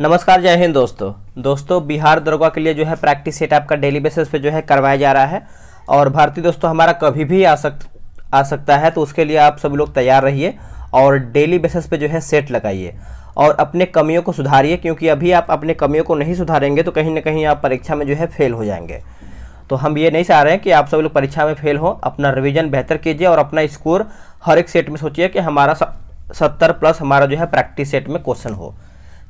नमस्कार जय हिंद दोस्तों दोस्तों बिहार दरोगा के लिए जो है प्रैक्टिस सेट आपका डेली बेसिस पे जो है करवाया जा रहा है और भारतीय दोस्तों हमारा कभी भी आ सक आ सकता है तो उसके लिए आप सभी लोग तैयार रहिए और डेली बेसिस पे जो है सेट लगाइए और अपने कमियों को सुधारिए क्योंकि अभी आप अपने कमियों को नहीं सुधारेंगे तो कहीं ना कहीं आप परीक्षा में जो है फेल हो जाएंगे तो हम ये नहीं चाह रहे हैं कि आप सभी लोग परीक्षा में फेल हो अपना रिविजन बेहतर कीजिए और अपना स्कोर हर एक सेट में सोचिए कि हमारा सत्तर प्लस हमारा जो है प्रैक्टिस सेट में क्वेश्चन हो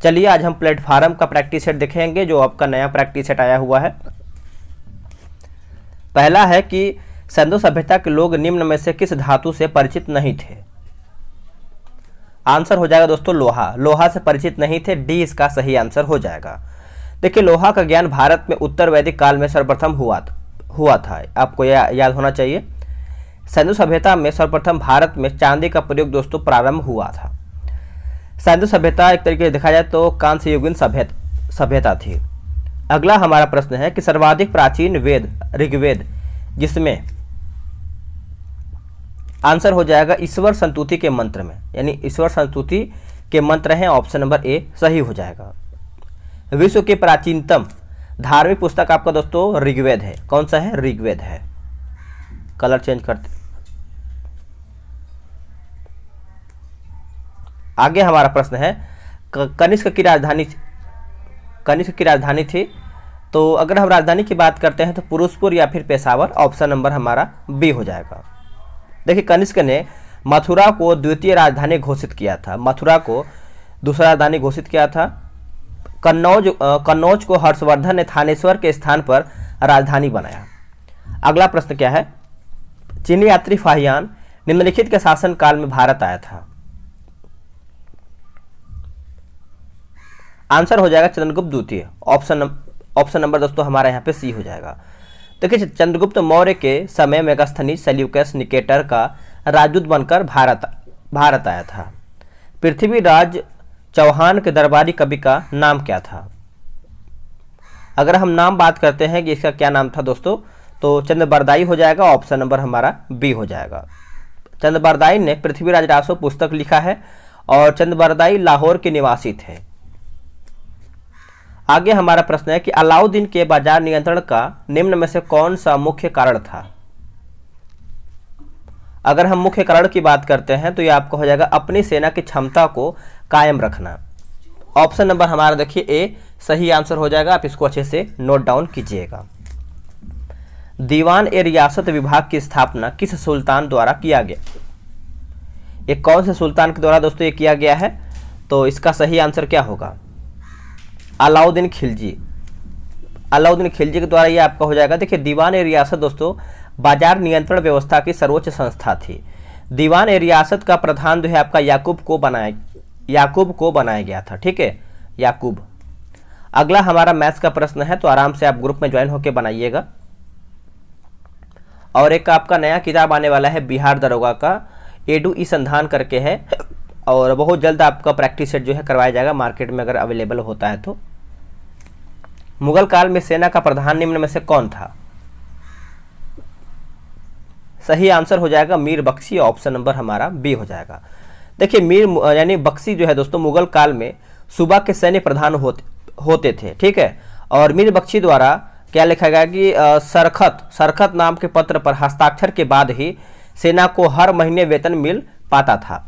चलिए आज हम प्लेटफार्म का प्रैक्टिस सेट देखेंगे जो आपका नया प्रैक्टिस सेट आया हुआ है पहला है कि संधु सभ्यता के लोग निम्न में से किस धातु से परिचित नहीं थे आंसर हो जाएगा दोस्तों लोहा लोहा से परिचित नहीं थे डी इसका सही आंसर हो जाएगा देखिए लोहा का ज्ञान भारत में उत्तर वैदिक काल में सर्वप्रथम हुआ हुआ था आपको यह या, याद होना चाहिए सिंधु सभ्यता में सर्वप्रथम भारत में चांदी का प्रयोग दोस्तों प्रारंभ हुआ था सिंधु सभ्यता एक तरीके से देखा जाए तो कांस्य युगीन सभ्य सभ्यता थी अगला हमारा प्रश्न है कि सर्वाधिक प्राचीन वेद ऋग्वेद जिसमें आंसर हो जाएगा ईश्वर संतुति के मंत्र में यानी ईश्वर संतुति के मंत्र हैं ऑप्शन नंबर ए सही हो जाएगा विश्व के प्राचीनतम धार्मिक पुस्तक आपका दोस्तों ऋग्वेद है कौन सा है ऋग्वेद है कलर चेंज करते आगे हमारा प्रश्न है कनिष्क की राजधानी कनिष्क की राजधानी थी तो अगर हम राजधानी की बात करते हैं तो पुरुषपुर या फिर पेशावर ऑप्शन नंबर हमारा बी हो जाएगा देखिए कनिष्क ने मथुरा को द्वितीय राजधानी घोषित किया था मथुरा को दूसरा राजधानी घोषित किया था कन्नौज कन्नौज को हर्षवर्धन ने थानेश्वर के स्थान पर राजधानी बनाया अगला प्रश्न क्या है चीनी यात्री फाहियान निम्नलिखित के शासनकाल में भारत आया था आंसर हो जाएगा चंद्रगुप्त द्वितीय ऑप्शन ऑप्शन नंबर दोस्तों हमारा यहाँ पे सी हो जाएगा देखिए चंद्रगुप्त मौर्य के समय मेगास्थनी सेल्यूकस निकेटर का राजदूत बनकर भारत भारत आया था पृथ्वीराज चौहान के दरबारी कवि का नाम क्या था अगर हम नाम बात करते हैं कि इसका क्या नाम था दोस्तों तो चंद्रबरदाई हो जाएगा ऑप्शन नंबर हमारा बी हो जाएगा चंद्रबरदाई ने पृथ्वीराज रासो पुस्तक लिखा है और चंद्रबरदाई लाहौर के निवासी थे आगे हमारा प्रश्न है कि अलाउद्दीन के बाजार नियंत्रण का निम्न में से कौन सा मुख्य कारण था अगर हम मुख्य कारण की बात करते हैं तो ये आपको हो जाएगा अपनी सेना की क्षमता को कायम रखना ऑप्शन नंबर हमारा देखिए ए सही आंसर हो जाएगा आप इसको अच्छे से नोट डाउन कीजिएगा दीवान ए रियासत विभाग की स्थापना किस सुल्तान द्वारा किया गया ये कौन से सुल्तान के द्वारा दोस्तों ये किया गया है तो इसका सही आंसर क्या होगा अलाउद्दीन खिलजी अलाउद्दीन खिलजी के द्वारा ये आपका हो जाएगा देखिए दीवान ए रियासत दोस्तों बाजार नियंत्रण व्यवस्था की सर्वोच्च संस्था थी दीवान ए रियासत का प्रधान जो है आपका याकूब को बनाया याकूब को बनाया गया था ठीक है याकूब अगला हमारा मैथ्स का प्रश्न है तो आराम से आप ग्रुप में ज्वाइन होकर बनाइएगा और एक आपका नया किताब आने वाला है बिहार दरोगा का एडू ई संधान करके है और बहुत जल्द आपका प्रैक्टिस सेट जो है करवाया जाएगा मार्केट में अगर अवेलेबल होता है तो मुगल काल में सेना का प्रधान निम्न में से कौन था सही आंसर हो जाएगा मीर बख्शी ऑप्शन नंबर हमारा बी हो जाएगा देखिए मीर यानी बख्शी जो है दोस्तों मुगल काल में सूबा के सैन्य प्रधान होते होते थे ठीक है और मीर बख्शी द्वारा क्या लिखा गया कि सरखत सरखत नाम के पत्र पर हस्ताक्षर के बाद ही सेना को हर महीने वेतन मिल पाता था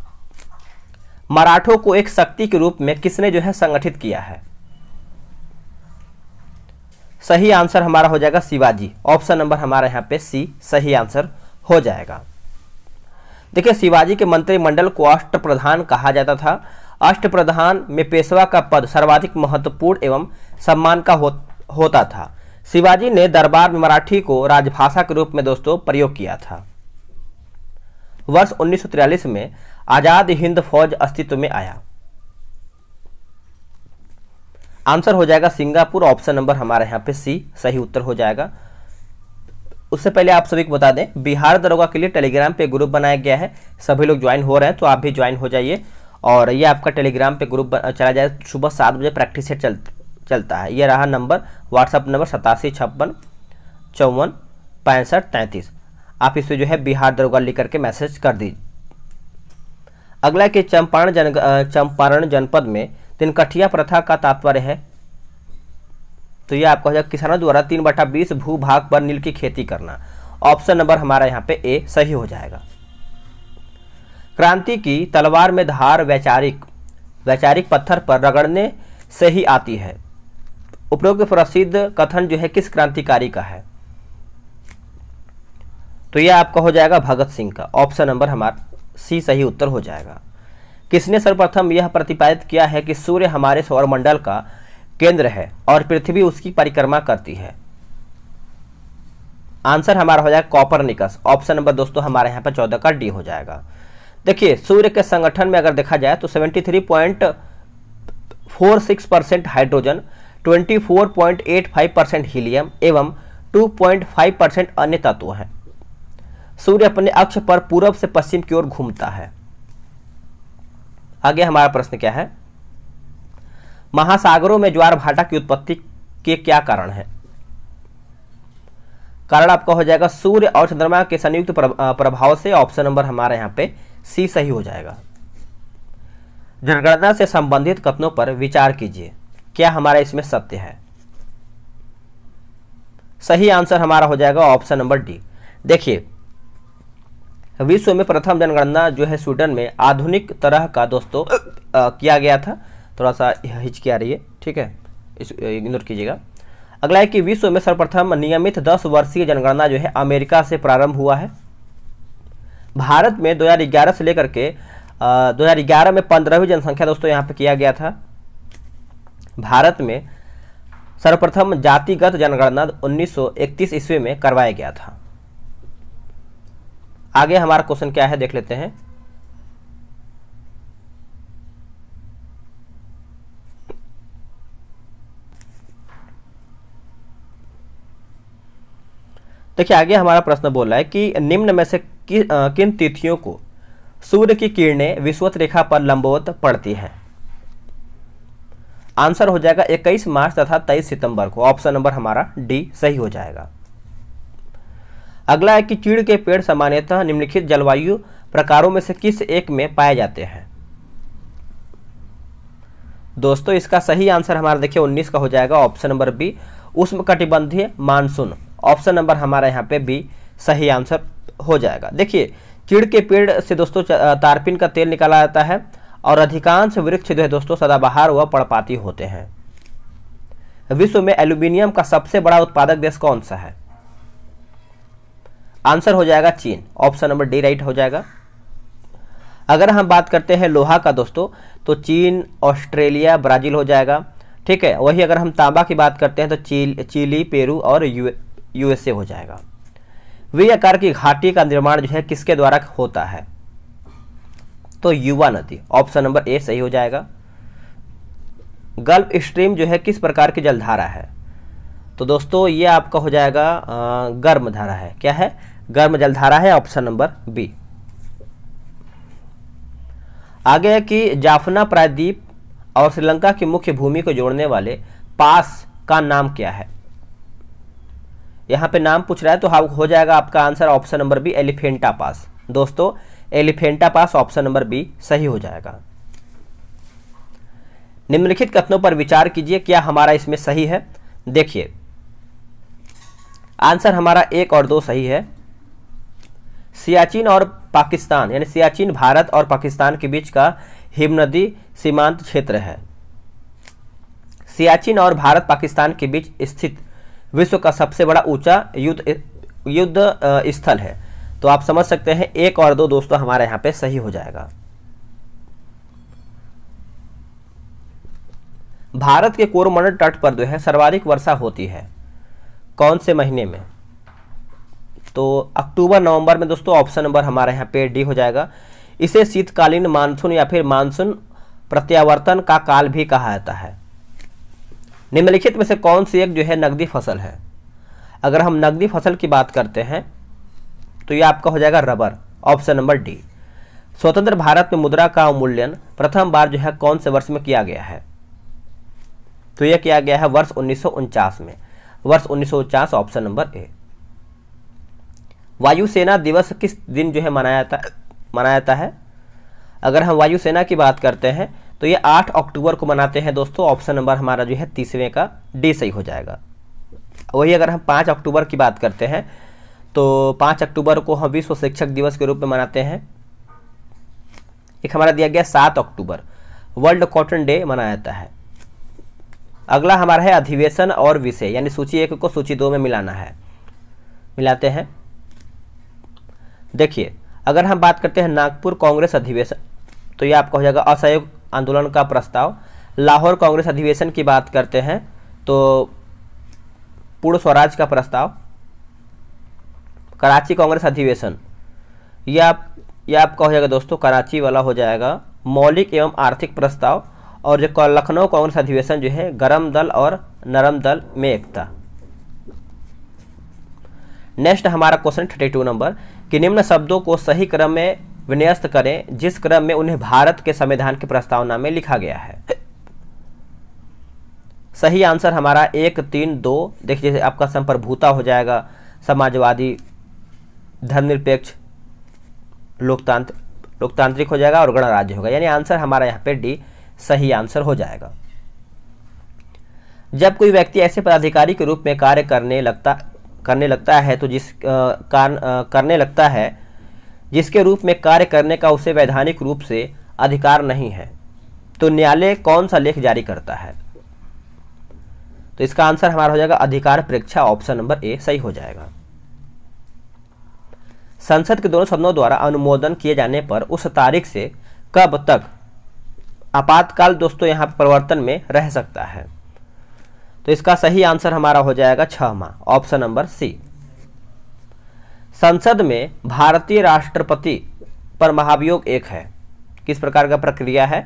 मराठों को एक शक्ति के रूप में किसने जो है संगठित किया है सही आंसर हमारा हो जाएगा शिवाजी ऑप्शन नंबर हमारा यहां पे सी सही आंसर हो जाएगा देखिए शिवाजी के मंत्रिमंडल को अष्ट प्रधान कहा जाता था अष्ट प्रधान में पेशवा का पद सर्वाधिक महत्वपूर्ण एवं सम्मान का हो, होता था शिवाजी ने दरबार में मराठी को राजभाषा के रूप में दोस्तों प्रयोग किया था वर्ष उन्नीस में आज़ाद हिंद फौज अस्तित्व में आया आंसर हो जाएगा सिंगापुर ऑप्शन नंबर हमारे यहाँ पे सी सही उत्तर हो जाएगा उससे पहले आप सभी को बता दें बिहार दरोगा के लिए टेलीग्राम पे ग्रुप बनाया गया है सभी लोग ज्वाइन हो रहे हैं तो आप भी ज्वाइन हो जाइए और ये आपका टेलीग्राम पे ग्रुप चला जाए सुबह सात बजे प्रैक्टिस सेट चल चलता है ये रहा नंबर व्हाट्सअप नंबर सतासी छप्पन चौवन पैंसठ तैंतीस आप इस पर जो है बिहार दरोगा लिख करके मैसेज कर दीजिए अगला के चंपारण जन चंपारण जनपद में तिनकठिया प्रथा का तात्पर्य है तो यह आपका हो जाएगा किसानों द्वारा तीन बटा बीस भू भाग पर नील की खेती करना ऑप्शन नंबर हमारा यहाँ पे ए सही हो जाएगा क्रांति की तलवार में धार वैचारिक वैचारिक पत्थर पर रगड़ने से ही आती है उपयोग प्रसिद्ध कथन जो है किस क्रांतिकारी का है तो यह आपका हो जाएगा भगत सिंह का ऑप्शन नंबर हमारा सी सही उत्तर हो जाएगा किसने सर्वप्रथम यह प्रतिपादित किया है कि सूर्य हमारे सौरमंडल का केंद्र है और पृथ्वी उसकी परिक्रमा करती है आंसर हमारा हो जाएगा निकस ऑप्शन नंबर दोस्तों हमारे यहाँ पर चौदह का डी हो जाएगा देखिए सूर्य के संगठन में अगर देखा जाए तो seventy three point four six percent hydrogen twenty four point eight five percent helium एवं टू पॉइंट फाइव परसेंट अन्य तत्व हैं सूर्य अपने अक्ष पर पूर्व से पश्चिम की ओर घूमता है आगे हमारा प्रश्न क्या है महासागरों में ज्वार भाटा की उत्पत्ति के क्या कारण है कारण आपका हो जाएगा सूर्य और चंद्रमा के संयुक्त प्रभाव से ऑप्शन नंबर हमारे यहां पे सी सही हो जाएगा जनगणना से संबंधित कथनों पर विचार कीजिए क्या हमारा इसमें सत्य है सही आंसर हमारा हो जाएगा ऑप्शन नंबर डी देखिए विश्व में प्रथम जनगणना जो है स्वीडन में आधुनिक तरह का दोस्तों आ, किया गया था थोड़ा सा हिचकी आ रही है ठीक है इस इग्नोर कीजिएगा अगला है कि विश्व में सर्वप्रथम नियमित दस वर्षीय जनगणना जो है अमेरिका से प्रारंभ हुआ है भारत में 2011 से लेकर के आ, 2011 में पंद्रहवीं जनसंख्या दोस्तों यहाँ पे किया गया था भारत में सर्वप्रथम जातिगत जनगणना 1931 ईस्वी में करवाया गया था आगे हमारा क्वेश्चन क्या है देख लेते हैं देखिए आगे हमारा प्रश्न बोल रहा है कि निम्न में से कि, आ, किन तिथियों को सूर्य की किरणें विश्वत रेखा पर लंबवत पड़ती हैं आंसर हो जाएगा 21 मार्च तथा 23 सितंबर को ऑप्शन नंबर हमारा डी सही हो जाएगा अगला है कि चीड़ के पेड़ सामान्यतः निम्नलिखित जलवायु प्रकारों में से किस एक में पाए जाते हैं दोस्तों इसका सही आंसर हमारा देखिए 19 का हो जाएगा ऑप्शन नंबर बी उष्म कटिबंधीय मानसून ऑप्शन नंबर हमारा यहाँ पे बी सही आंसर हो जाएगा देखिए चीड़ के पेड़ से दोस्तों तारपिन का तेल निकाला जाता है और अधिकांश वृक्ष जो है दोस्तों सदाबहार व पड़पाती होते हैं विश्व में एल्यूमिनियम का सबसे बड़ा उत्पादक देश कौन सा है आंसर हो जाएगा चीन ऑप्शन नंबर डी राइट हो जाएगा अगर हम बात करते हैं लोहा का दोस्तों तो चीन ऑस्ट्रेलिया ब्राज़ील हो जाएगा ठीक है वही अगर हम तांबा की बात करते हैं तो चील चिली पेरू और यूएसए हो जाएगा वी आकार की घाटी का निर्माण जो है किसके द्वारा होता है तो युवा नदी ऑप्शन नंबर ए सही हो जाएगा गल्फ स्ट्रीम जो है किस प्रकार की जलधारा है तो दोस्तों ये आपका हो जाएगा गर्म धारा है क्या है गर्म जलधारा है ऑप्शन नंबर बी आगे है कि जाफना प्रायद्वीप और श्रीलंका की मुख्य भूमि को जोड़ने वाले पास का नाम क्या है यहां पे नाम पूछ रहा है तो हाँ हो जाएगा आपका answer option number B Elephant pass दोस्तों Elephant pass option number B सही हो जाएगा निम्नलिखित कथनों पर विचार कीजिए क्या हमारा इसमें सही है देखिए आंसर हमारा एक और दो सही है सियाचिन और पाकिस्तान यानी सियाचिन भारत और पाकिस्तान के बीच का हिमनदी सीमांत क्षेत्र है सियाचिन और भारत पाकिस्तान के बीच स्थित विश्व का सबसे बड़ा ऊंचा युद्ध युद्ध स्थल है तो आप समझ सकते हैं एक और दो दोस्तों हमारे यहां पे सही हो जाएगा भारत के कोरमंडल तट पर जो है सर्वाधिक वर्षा होती है कौन से महीने में तो अक्टूबर नवंबर में दोस्तों ऑप्शन नंबर हमारे यहाँ पे डी हो जाएगा इसे शीतकालीन मानसून या फिर मानसून प्रत्यावर्तन का काल भी कहा जाता है निम्नलिखित में से कौन सी एक जो है नकदी फसल है अगर हम नकदी फसल की बात करते हैं तो ये आपका हो जाएगा रबर ऑप्शन नंबर डी स्वतंत्र भारत में मुद्रा का अवमूल्यन प्रथम बार जो है कौन से वर्ष में किया गया है तो यह किया गया है वर्ष उन्नीस में वर्ष उन्नीस ऑप्शन नंबर ए वायुसेना दिवस किस दिन जो है मनाया जाता मनाया जाता है अगर हम वायुसेना की बात करते हैं तो ये 8 अक्टूबर को मनाते हैं दोस्तों ऑप्शन नंबर हमारा जो है तीसवें का डी सही हो जाएगा वही अगर हम 5 अक्टूबर की बात करते हैं तो 5 अक्टूबर को हम विश्व शिक्षक दिवस के रूप में मनाते हैं एक हमारा दिया गया सात अक्टूबर वर्ल्ड कॉटन डे मनाया जाता है अगला हमारा है अधिवेशन और विषय यानी सूची एक को सूची दो में मिलाना है मिलाते हैं देखिए अगर हम बात करते हैं नागपुर कांग्रेस अधिवेशन तो ये आपका हो जाएगा असहयोग आंदोलन का प्रस्ताव लाहौर कांग्रेस अधिवेशन की बात करते हैं तो पूर्ण स्वराज का प्रस्ताव कराची कांग्रेस अधिवेशन यह आप यह आपका हो जाएगा दोस्तों कराची वाला हो जाएगा मौलिक एवं आर्थिक प्रस्ताव और जो लखनऊ कांग्रेस अधिवेशन जो है गर्म दल और नरम दल में एकता नेक्स्ट हमारा क्वेश्चन थर्टी टू नंबर कि निम्न शब्दों को सही क्रम में विन्यस्त करें जिस क्रम में उन्हें भारत के संविधान की प्रस्तावना में लिखा गया है सही आंसर हमारा एक तीन दो देखिए जैसे आपका संप्रभुता हो जाएगा समाजवादी धर्मनिरपेक्ष लोकतांत्रिक लोकतांत्रिक हो जाएगा और गणराज्य होगा यानी आंसर हमारा यहाँ पे डी सही आंसर हो जाएगा जब कोई व्यक्ति ऐसे पदाधिकारी के रूप में कार्य करने लगता करने लगता है तो जिस कारण करने लगता है जिसके रूप में कार्य करने का उसे वैधानिक रूप से अधिकार नहीं है तो न्यायालय कौन सा लेख जारी करता है तो इसका आंसर हमारा हो जाएगा अधिकार परीक्षा ऑप्शन नंबर ए सही हो जाएगा संसद के दोनों सदनों द्वारा अनुमोदन किए जाने पर उस तारीख से कब तक आपातकाल दोस्तों यहाँ परिवर्तन में रह सकता है तो इसका सही आंसर हमारा हो जाएगा छह माह ऑप्शन नंबर सी संसद में भारतीय राष्ट्रपति पर महाभियोग एक है किस प्रकार का प्रक्रिया है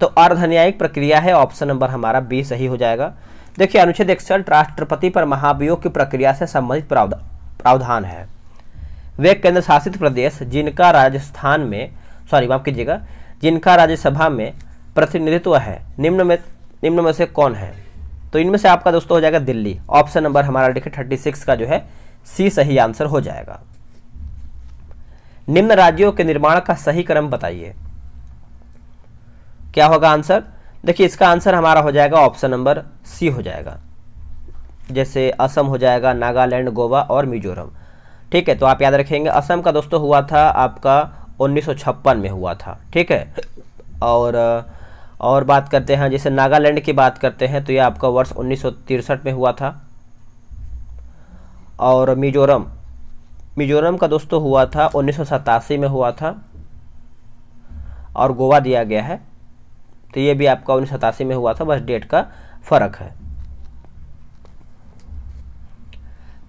तो अर्धन्यायिक प्रक्रिया है ऑप्शन नंबर हमारा बी सही हो जाएगा देखिए अनुच्छेद इकसठ राष्ट्रपति पर महाभियोग की प्रक्रिया से संबंधित प्रावधान है वे केंद्र शासित प्रदेश जिनका राजस्थान में सॉरी माफ कीजिएगा जिनका राज्यसभा में प्रतिनिधित्व है निम्न में निम्न में से कौन है तो इनमें से आपका दोस्तों हो जाएगा दिल्ली ऑप्शन नंबर हमारा देखिए थर्टी सिक्स का जो है सी सही आंसर हो जाएगा निम्न राज्यों के निर्माण का सही क्रम बताइए क्या होगा आंसर देखिए इसका आंसर हमारा हो जाएगा ऑप्शन नंबर सी हो जाएगा जैसे असम हो जाएगा नागालैंड गोवा और मिजोरम ठीक है तो आप याद रखेंगे असम का दोस्तों हुआ था आपका उन्नीस में हुआ था ठीक है और और बात करते हैं जैसे नागालैंड की बात करते हैं तो यह आपका वर्ष उन्नीस में हुआ था और मिजोरम मिजोरम का दोस्तों हुआ था उन्नीस में हुआ था और गोवा दिया गया है तो ये भी आपका उन्नीस में हुआ था बस डेट का फर्क है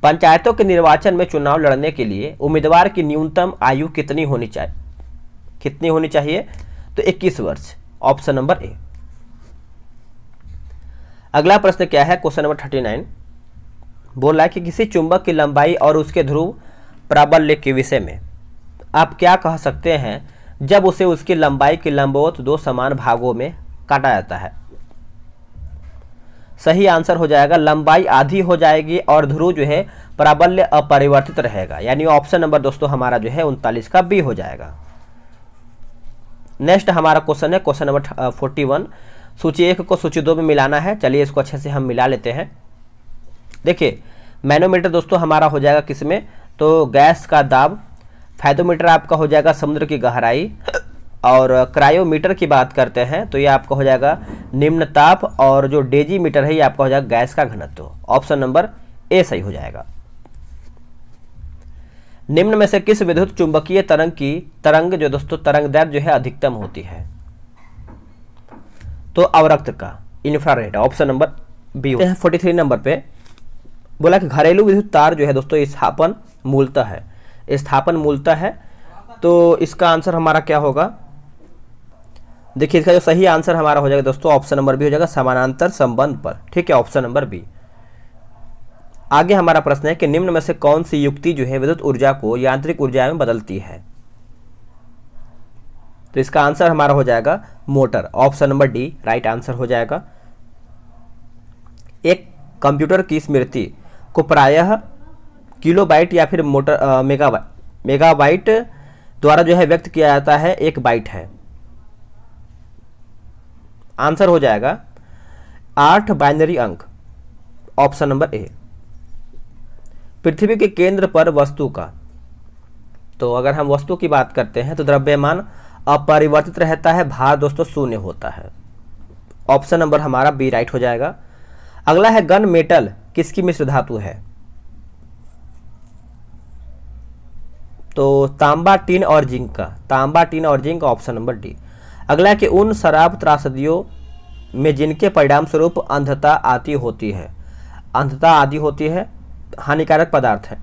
पंचायतों के निर्वाचन में चुनाव लड़ने के लिए उम्मीदवार की न्यूनतम आयु कितनी होनी चाहिए कितनी होनी चाहिए तो 21 वर्ष ऑप्शन नंबर ए अगला प्रश्न क्या है क्वेश्चन नंबर थर्टी नाइन बोला है कि किसी चुंबक की लंबाई और उसके ध्रुव प्राबल्य के विषय में आप क्या कह सकते हैं जब उसे उसकी लंबाई के लंबोत दो समान भागों में काटा जाता है सही आंसर हो जाएगा लंबाई आधी हो जाएगी और ध्रुव जो है प्राबल्य अपरिवर्तित रहेगा यानी ऑप्शन नंबर दोस्तों हमारा जो है उनतालीस का बी हो जाएगा नेक्स्ट हमारा क्वेश्चन है क्वेश्चन नंबर फोर्टी वन सूची एक को सूची दो में मिलाना है चलिए इसको अच्छे से हम मिला लेते हैं देखिए मैनोमीटर दोस्तों हमारा हो जाएगा किस में तो गैस का दाब फैदोमीटर आपका हो जाएगा समुद्र की गहराई और क्रायोमीटर की बात करते हैं तो ये आपका हो जाएगा निम्न ताप और जो डेजी मीटर है ये आपका हो जाएगा गैस का घनत्व ऑप्शन नंबर ए सही हो जाएगा निम्न में से किस विद्युत चुंबकीय तरंग की तरंग जो दोस्तों तरंग दर जो है अधिकतम होती है तो अवरक्त का infrared option number B forty three number पे बोला कि घरेलू विद्युत तार जो है दोस्तों स्थापन मूलता है स्थापन मूलता है तो इसका आंसर हमारा क्या होगा देखिए इसका जो सही आंसर हमारा हो जाएगा दोस्तों ऑप्शन नंबर बी हो जाएगा समानांतर संबंध पर ठीक है ऑप्शन नंबर बी आगे हमारा प्रश्न है कि निम्न में से कौन सी युक्ति जो है विद्युत ऊर्जा को यांत्रिक ऊर्जा में बदलती है तो इसका आंसर हमारा हो जाएगा motor option number D right answer हो जाएगा एक कंप्यूटर की स्मृति को प्रायः किलोबाइट या फिर मोटर मेगाबाइट मेगाबाइट द्वारा जो है व्यक्त किया जाता है एक बाइट है आंसर हो जाएगा आठ बाइनरी अंक ऑप्शन नंबर ए पृथ्वी के केंद्र पर वस्तु का तो अगर हम वस्तु की बात करते हैं तो द्रव्यमान अपरिवर्तित रहता है भार दोस्तों शून्य होता है ऑप्शन नंबर हमारा बी राइट हो जाएगा अगला है गन मेटल किसकी मिश्र धातु है तो तांबा टीन और जिंक का तांबा टीन और जिंक ऑप्शन नंबर डी अगला कि उन शराब त्रासदियों में जिनके परिणाम स्वरूप अंधता आती होती है अंधता आदि होती है हानिकारक पदार्थ है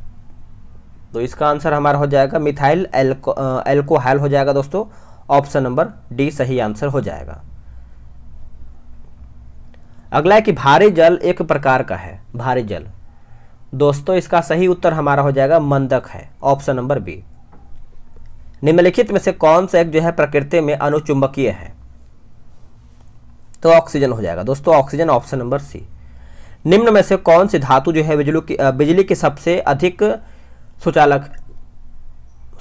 तो इसका आंसर हमारा हो जाएगा मिथाइल एल्कोहल हो जाएगा दोस्तों ऑप्शन नंबर डी सही आंसर हो जाएगा अगला है कि भारी जल एक प्रकार का है भारी जल दोस्तों इसका सही उत्तर हमारा हो जाएगा मंदक है ऑप्शन नंबर बी निम्नलिखित में से कौन सा एक जो है प्रकृति में अनुचुंबकीय है तो ऑक्सीजन हो जाएगा दोस्तों ऑक्सीजन ऑप्शन नंबर सी निम्न में से कौन सी धातु जो है बिजली की बिजली के सबसे अधिक सुचालक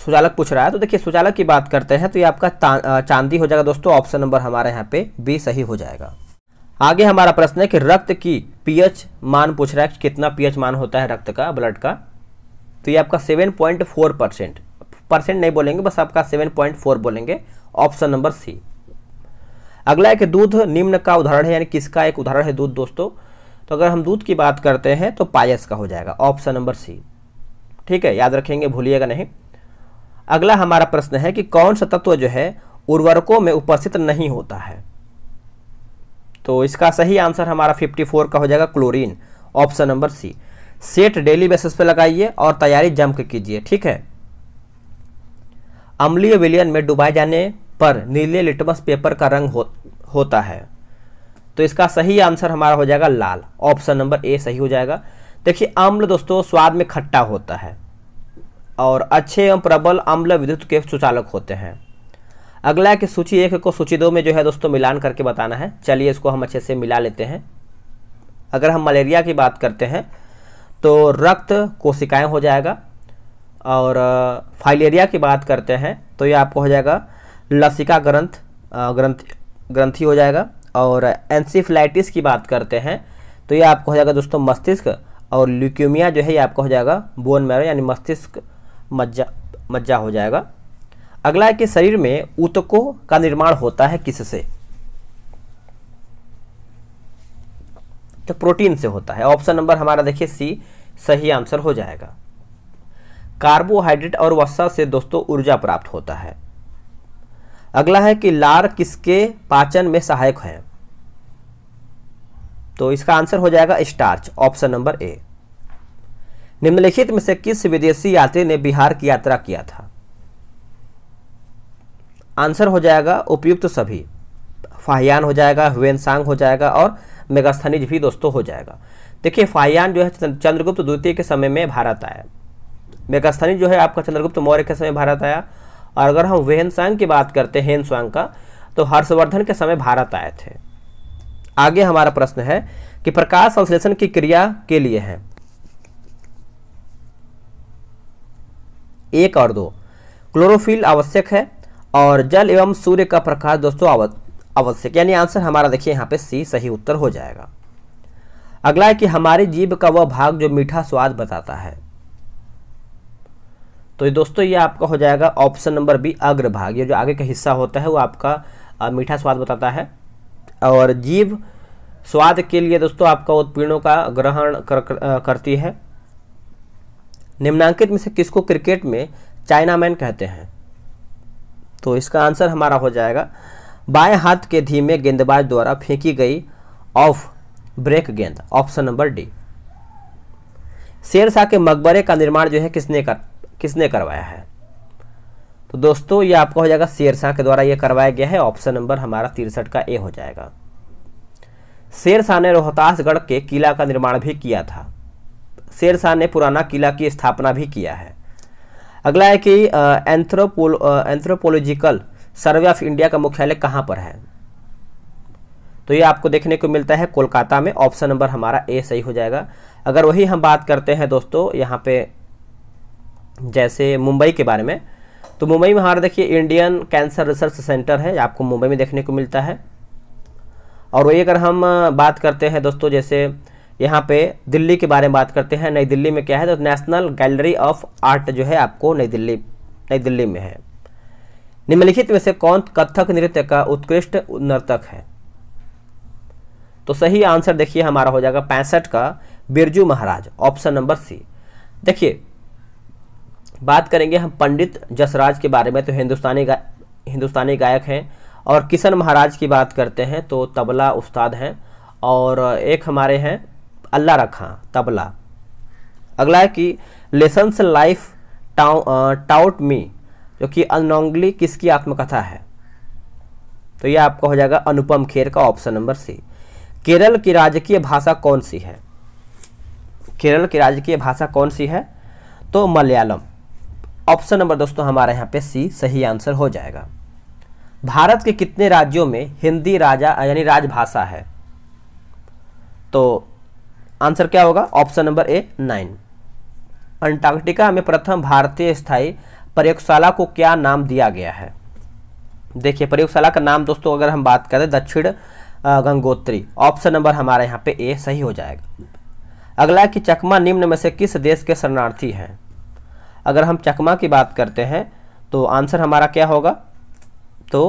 सुचालक पूछ रहा है तो देखिए सुचालक की बात करते हैं तो ये आपका चांदी हो जाएगा दोस्तों ऑप्शन नंबर हमारे यहाँ पे बी सही हो जाएगा आगे हमारा प्रश्न है कि रक्त की पीएच मान पूछ रहा है कितना पीएच मान होता है रक्त का ब्लड का तो ये आपका seven point four percent percent नहीं बोलेंगे बस आपका सेवन पॉइंट फोर बोलेंगे ऑप्शन नंबर सी अगला है कि दूध निम्न का उदाहरण है यानी किसका एक उदाहरण है दूध दोस्तों तो अगर हम दूध की बात करते हैं तो पायस का हो जाएगा ऑप्शन नंबर सी ठीक है याद रखेंगे भूलिएगा नहीं अगला हमारा प्रश्न है कि कौन सा तत्व जो है उर्वरकों में उपस्थित नहीं होता है तो इसका सही आंसर हमारा 54 का हो जाएगा chlorine option number C set daily basis पे लगाइए और तैयारी जम के कीजिए ठीक है अम्लीय विलियन में डुबाए जाने पर नीले लिटमस पेपर का रंग हो, होता है तो इसका सही आंसर हमारा हो जाएगा लाल ऑप्शन नंबर ए सही हो जाएगा देखिए अम्ल दोस्तों स्वाद में खट्टा होता है और अच्छे एवं प्रबल अम्ल विद्युत के सुचालक होते हैं अगला है कि सूची एक को सूची दो में जो है दोस्तों मिलान करके बताना है चलिए इसको हम अच्छे से मिला लेते हैं अगर हम मलेरिया की बात करते हैं तो रक्त कोशिकाएं हो जाएगा और फाइलेरिया की बात करते हैं तो ये आपको हो जाएगा लसिका ग्रंथ ग्रंथ ग्रंथी हो जाएगा और एनसीफ्लाइटिस की बात करते हैं तो ये आपको हो जाएगा दोस्तों मस्तिष्क और ल्यूक्यूमिया जो है ये आपको हो जाएगा बोन मैरो यानी मस्तिष्क मज्जा मज्जा हो जाएगा अगला है कि शरीर में ऊतकों का निर्माण होता है किससे तो प्रोटीन से होता है ऑप्शन नंबर हमारा देखिए सी सही आंसर हो जाएगा कार्बोहाइड्रेट और वसा से दोस्तों ऊर्जा प्राप्त होता है अगला है कि लार किसके पाचन में सहायक है तो इसका आंसर हो जाएगा स्टार्च ऑप्शन नंबर ए निम्नलिखित में से किस विदेशी यात्री ने बिहार की यात्रा किया था आंसर हो जाएगा उपयुक्त तो सभी फाहियान हो जाएगा हुएन सांग हो जाएगा और मेगास्थनीज भी दोस्तों हो जाएगा देखिए फाहियान जो है चंद्रगुप्त द्वितीय के समय में भारत आया मेगास्थनीज जो है आपका चंद्रगुप्त मौर्य के समय भारत आया और अगर हम वेहन सांग की बात करते हैं हेन स्वांग का तो हर्षवर्धन के समय भारत आए थे आगे हमारा प्रश्न है कि प्रकाश संश्लेषण की क्रिया के लिए है एक और दो क्लोरोफिल आवश्यक है और जल एवं सूर्य का प्रकाश दोस्तों आवश्यक यानी आंसर हमारा देखिए यहां पे सी सही उत्तर हो जाएगा अगला है कि हमारे जीव का वह भाग जो मीठा स्वाद बताता है तो ये दोस्तों ये आपका हो जाएगा ऑप्शन नंबर बी अग्रभाग ये जो आगे का हिस्सा होता है वो आपका मीठा स्वाद बताता है और जीव स्वाद के लिए दोस्तों आपका उत्पीड़ों का ग्रहण कर, कर, करती है निम्नांकित में से किसको क्रिकेट में चाइना मैन कहते हैं तो इसका आंसर हमारा हो जाएगा बाएं हाथ के धीमे गेंदबाज द्वारा फेंकी गई ऑफ ब्रेक गेंद ऑप्शन नंबर डी शेरशाह के मकबरे का निर्माण जो है किसने कर किसने करवाया है तो दोस्तों ये आपका हो जाएगा शेरशाह के द्वारा ये करवाया गया है ऑप्शन नंबर हमारा तिरसठ का ए हो जाएगा शेरशाह ने रोहतासगढ़ के किला का निर्माण भी किया था शेरशाह ने पुराना किला की स्थापना भी किया है अगला है कि anthropological anthropological survey of India का मुख्यालय कहाँ पर है तो ये आपको देखने को मिलता है कोलकाता में ऑप्शन नंबर हमारा ए सही हो जाएगा अगर वही हम बात करते हैं दोस्तों यहाँ पे जैसे मुंबई के बारे में तो मुंबई में हमारा देखिए इंडियन कैंसर रिसर्च सेंटर है आपको मुंबई में देखने को मिलता है और वही अगर हम बात करते हैं दोस्तों जैसे यहाँ पे दिल्ली के बारे में बात करते हैं नई दिल्ली में क्या है तो नेशनल गैलरी ऑफ आर्ट जो है आपको नई दिल्ली नई दिल्ली में है निम्नलिखित में से कौन कथक नृत्य का उत्कृष्ट नर्तक है तो सही आंसर देखिए हमारा हो जाएगा पैंसठ का Birju Maharaj option number C देखिए बात करेंगे हम पंडित जसराज के बारे में तो हिंदुस्तानी गा हिंदुस्तानी गायक हैं और किशन महाराज की बात करते हैं तो तबला उस्ताद हैं और एक हमारे हैं अल्लाह रखा तबला अगला है कि lessons life taught taught me जो कि अनोंगली किसकी आत्मकथा है तो यह आपका हो जाएगा अनुपम खेर का ऑप्शन नंबर सी केरल की राजकीय भाषा कौन सी है केरल की राजकीय भाषा कौन सी है तो मलयालम ऑप्शन नंबर दोस्तों हमारे यहाँ पे सी सही आंसर हो जाएगा भारत के कितने राज्यों में हिंदी राजा यानी राजभाषा है तो आंसर क्या होगा option number A nine Antarctica में प्रथम भारतीय स्थायी प्रयोगशाला को क्या नाम दिया गया है देखिए प्रयोगशाला का नाम दोस्तों अगर हम बात करें दक्षिण गंगोत्री ऑप्शन नंबर हमारे यहाँ पे ए सही हो जाएगा अगला कि चकमा निम्न में से किस देश के शरणार्थी हैं अगर हम चकमा की बात करते हैं तो आंसर हमारा क्या होगा तो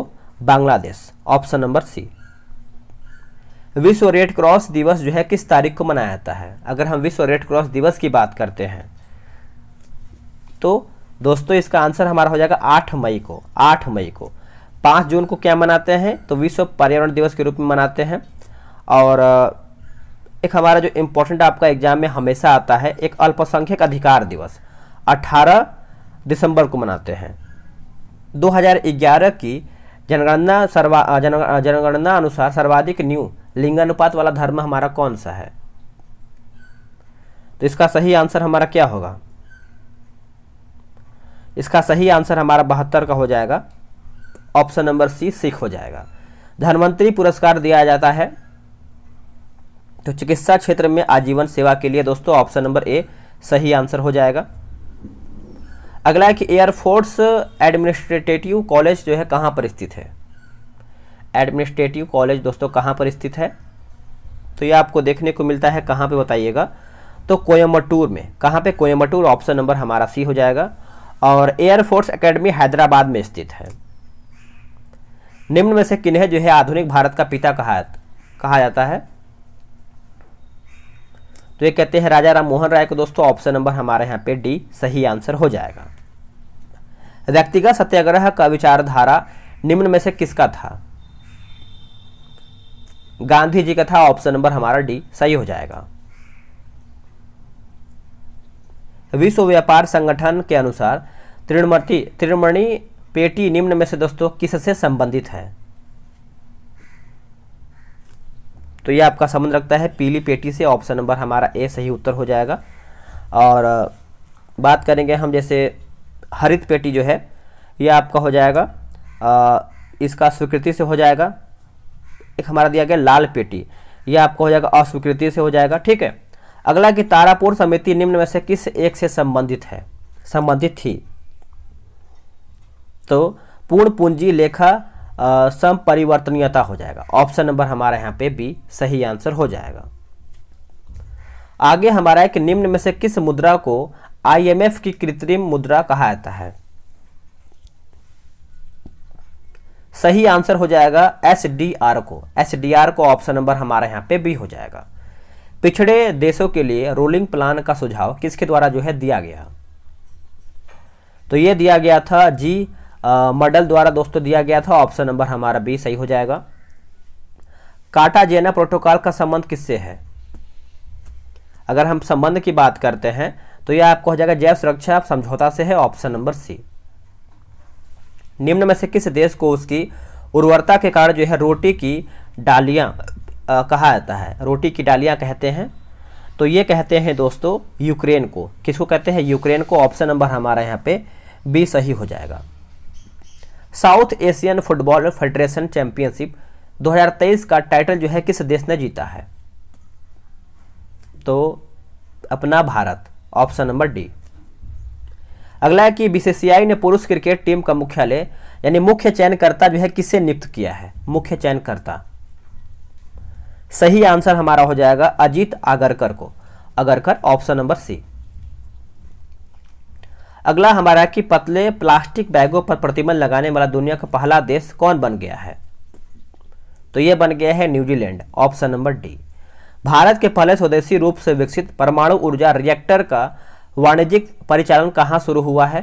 बांग्लादेश ऑप्शन नंबर सी विश्व रेड क्रॉस दिवस जो है किस तारीख को मनाया जाता है अगर हम विश्व रेड क्रॉस दिवस की बात करते हैं तो दोस्तों इसका आंसर हमारा हो जाएगा आठ मई को आठ मई को पाँच जून को क्या मनाते हैं तो विश्व पर्यावरण दिवस के रूप में मनाते हैं और एक हमारा जो इम्पोर्टेंट आपका एग्जाम में हमेशा आता है एक अल्पसंख्यक अधिकार दिवस 18 दिसंबर को मनाते हैं 2011 की जनगणना सर्वा जन जनगणना अनुसार सर्वाधिक न्यू लिंगानुपात वाला धर्म हमारा कौन सा है तो इसका सही आंसर हमारा क्या होगा इसका सही आंसर हमारा बहत्तर का हो जाएगा ऑप्शन नंबर सी सिख हो जाएगा धनवंतरी पुरस्कार दिया जाता है तो चिकित्सा क्षेत्र में आजीवन सेवा के लिए दोस्तों ऑप्शन नंबर ए सही आंसर हो जाएगा अगला है कि एयरफोर्स एडमिनिस्ट्रेटिव कॉलेज जो है कहाँ पर स्थित है एडमिनिस्ट्रेटिव कॉलेज दोस्तों कहाँ पर स्थित है तो ये आपको देखने को मिलता है कहाँ पे बताइएगा तो कोयम्बटूर में कहाँ पे कोयम्बटूर ऑप्शन नंबर हमारा सी हो जाएगा और एयरफोर्स एकेडमी हैदराबाद में स्थित है निम्न में से किन्हें जो है आधुनिक भारत का पिता कहा कहा जाता है तो ये कहते हैं राजा राम मोहन राय को दोस्तों ऑप्शन नंबर हमारे यहाँ पे डी सही आंसर हो जाएगा व्यक्तिगत सत्याग्रह का विचारधारा निम्न में से किसका था गांधी जी का था ऑप्शन नंबर हमारा डी सही हो जाएगा विश्व व्यापार संगठन के अनुसार त्रिणमती त्रिमणि पेटी निम्न में से दोस्तों किससे संबंधित है तो ये आपका संबंध रखता है पीली पेटी से ऑप्शन नंबर हमारा ए सही उत्तर हो जाएगा और बात करेंगे हम जैसे हरित पेटी जो है ये आपका हो जाएगा आ, इसका स्वीकृति से हो जाएगा एक हमारा दिया गया लाल पेटी यह आपका हो जाएगा अस्वीकृति से हो जाएगा ठीक है अगला कि तारापुर समिति निम्न में से किस एक से संबंधित है संबंधित थी तो पूर्ण पूंजी लेखा समपरिवर्तनीयता हो जाएगा ऑप्शन नंबर हमारे यहां पे बी सही आंसर हो जाएगा आगे हमारा एक निम्न में से किस मुद्रा को आईएमएफ की कृत्रिम मुद्रा कहा जाता है सही आंसर हो जाएगा एस डी आर को एस डी आर को ऑप्शन नंबर हमारे यहां पे भी हो जाएगा पिछड़े देशों के लिए रोलिंग प्लान का सुझाव किसके द्वारा जो है दिया गया तो यह दिया गया था जी मॉडल द्वारा दोस्तों दिया गया था ऑप्शन नंबर हमारा बी सही हो जाएगा काटा जेना प्रोटोकॉल का संबंध किससे है अगर हम संबंध की बात करते हैं तो यह आपको हो जाएगा जैव सुरक्षा समझौता से है ऑप्शन नंबर सी निम्न में से किस देश को उसकी उर्वरता के कारण जो है रोटी की डालियाँ कहा जाता है रोटी की डालियां कहते हैं तो ये कहते हैं दोस्तों यूक्रेन को किसको कहते हैं यूक्रेन को ऑप्शन नंबर हमारा यहाँ पे बी सही हो जाएगा South Asian football federation championship 2023 का टाइटल जो है किस देश ने जीता है तो अपना भारत ऑप्शन नंबर डी अगला है कि बीसीसीआई ने पुरुष क्रिकेट टीम का मुख्यालय यानी मुख्य चयनकर्ता जो है किसे नियुक्त किया है मुख्य चयनकर्ता सही आंसर हमारा हो जाएगा अजीत आगरकर को अगरकर ऑप्शन नंबर सी अगला हमारा कि पतले प्लास्टिक बैगों पर प्रतिबंध लगाने वाला दुनिया का पहला देश कौन बन गया है तो यह बन गया है New Zealand option number D Bharat के पहले स्वदेशी रूप से विकसित परमाणु ऊर्जा रिएक्टर का वाणिज्यिक परिचालन कहाँ शुरू हुआ है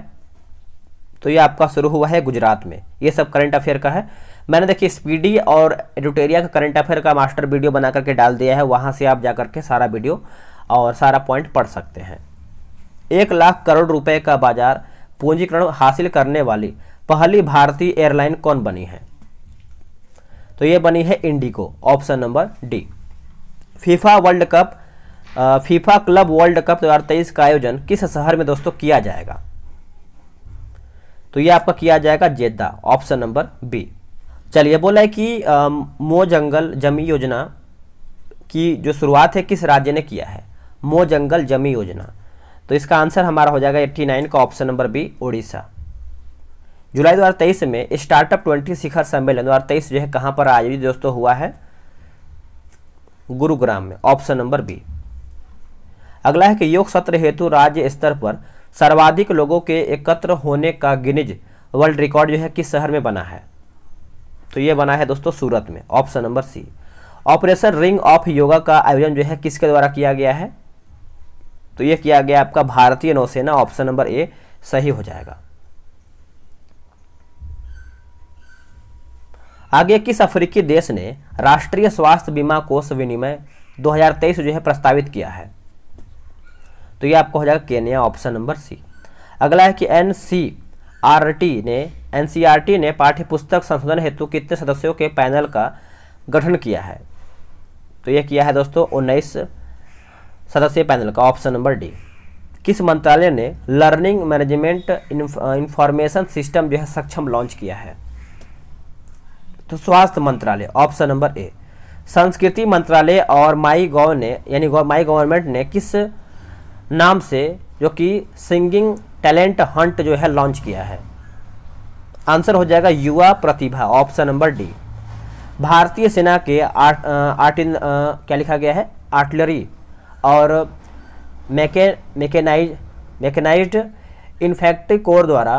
तो ये आपका शुरू हुआ है गुजरात में ये सब करंट अफेयर का है मैंने देखिए स्पीडी और एडुटेरिया का करंट अफेयर का मास्टर वीडियो बना करके डाल दिया है वहाँ से आप जा करके सारा वीडियो और सारा पॉइंट पढ़ सकते हैं एक लाख करोड़ रुपए का बाजार पूंजीकरण हासिल करने वाली पहली भारतीय एयरलाइन कौन बनी है तो ये बनी है Indigo option number D FIFA world cup FIFA club world cup दो हज़ार का आयोजन किस शहर में दोस्तों किया जाएगा तो ये आपका किया जाएगा जेद्दा ऑप्शन नंबर बी चलिए बोला है कि मो जंगल जमी योजना की जो शुरुआत है किस राज्य ने किया है मो जंगल जमी योजना तो इसका आंसर हमारा हो जाएगा 89 का ऑप्शन नंबर बी ओडिशा जुलाई 2023 में स्टार्टअप 20 शिखर सम्मेलन 2023 जो है कहाँ पर आयोजित दोस्तों हुआ है गुरुग्राम में ऑप्शन नंबर बी अगला है कि योग सत्र हेतु राज्य स्तर पर सर्वाधिक लोगों के एकत्र होने का गिनिज वर्ल्ड रिकॉर्ड जो है किस शहर में बना है तो ये बना है दोस्तों सूरत में option number C operation ring of yoga का आयोजन जो है किसके द्वारा किया गया है तो ये किया गया आपका भारतीय नौसेना ऑप्शन नंबर ए सही हो जाएगा आगे किस अफ्रीकी देश ने राष्ट्रीय स्वास्थ्य बीमा कोष विनिमय 2023 जो है प्रस्तावित किया है तो ये आपको हो जाएगा केन्या ऑप्शन नंबर सी अगला है कि एन ने एन ने पाठ्यपुस्तक संशोधन हेतु कितने सदस्यों के पैनल का गठन किया है तो यह किया है दोस्तों उन्नीस सदस्य पैनल का ऑप्शन नंबर डी किस मंत्रालय ने लर्निंग मैनेजमेंट इंफॉर्मेशन सिस्टम जो है सक्षम लॉन्च किया है तो स्वास्थ्य मंत्रालय ऑप्शन नंबर ए संस्कृति मंत्रालय और माई गोव ने यानी माई गवर्नमेंट ने किस नाम से जो कि सिंगिंग टैलेंट हंट जो है लॉन्च किया है आंसर हो जाएगा युवा प्रतिभा ऑप्शन नंबर डी भारतीय सेना के आर्ट आर्टिन क्या लिखा गया है आर्टिलरी और मेके मेकेनाइज मैकेनाइज्ड इन्फैक्ट्री कोर द्वारा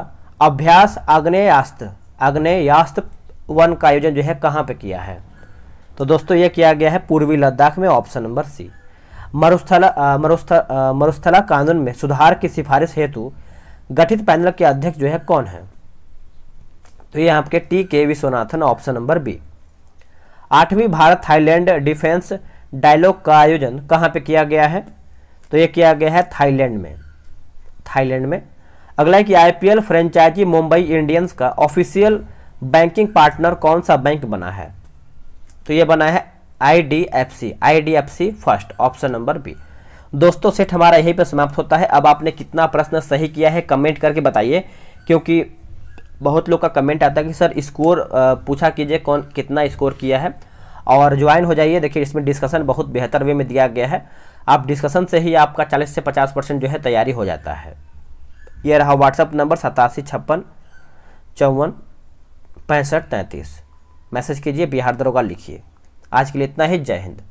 अभ्यास आग्नेयास्त्र आग्नेयास्त्र वन का आयोजन जो है कहाँ पे किया है तो दोस्तों ये किया गया है पूर्वी लद्दाख में ऑप्शन नंबर सी मरुस्थला मरुस्थला मरुस्थला कानून में सुधार की सिफारिश हेतु गठित पैनल के अध्यक्ष जो है कौन है तो ये आपके टी के विश्वनाथन ऑप्शन नंबर बी आठवीं भारत थाईलैंड डिफेंस डायलॉग का आयोजन कहाँ पे किया गया है तो ये किया गया है थाईलैंड में थाईलैंड में अगला है कि आईपीएल फ्रेंचाइजी मुंबई इंडियंस का ऑफिशियल बैंकिंग पार्टनर कौन सा बैंक बना है तो ये बना है IDFC IDFC first option number B दोस्तों सेट हमारा यहीं पर समाप्त होता है अब आपने कितना प्रश्न सही किया है कमेंट करके बताइए क्योंकि बहुत लोग का कमेंट आता है कि सर स्कोर पूछा कीजिए कौन कितना स्कोर किया है और ज्वाइन हो जाइए देखिए इसमें डिस्कशन बहुत बेहतर वे में दिया गया है आप डिस्कशन से ही आपका 40 से 50 परसेंट जो है तैयारी हो जाता है यह रहा व्हाट्सअप नंबर सतासी छप्पन चौवन पैंसठ तैंतीस मैसेज कीजिए बिहार दरोगा लिखिए आज के लिए इतना ही जय हिंद